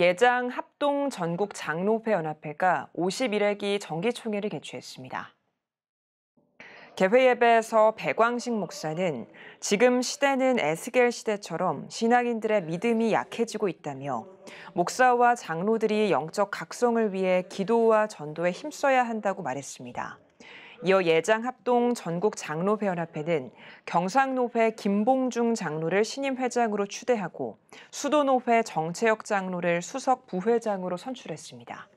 예장 합동 전국 장로회 연합회가 51회기 정기총회를 개최했습니다. 개회 예배에서 배광식 목사는 지금 시대는 에스겔 시대처럼 신앙인들의 믿음이 약해지고 있다며 목사와 장로들이 영적 각성을 위해 기도와 전도에 힘써야 한다고 말했습니다. 이어 예장 합동 전국 장로회연합회는 경상노회 김봉중 장로를 신임 회장으로 추대하고 수도노회 정채혁 장로를 수석 부회장으로 선출했습니다.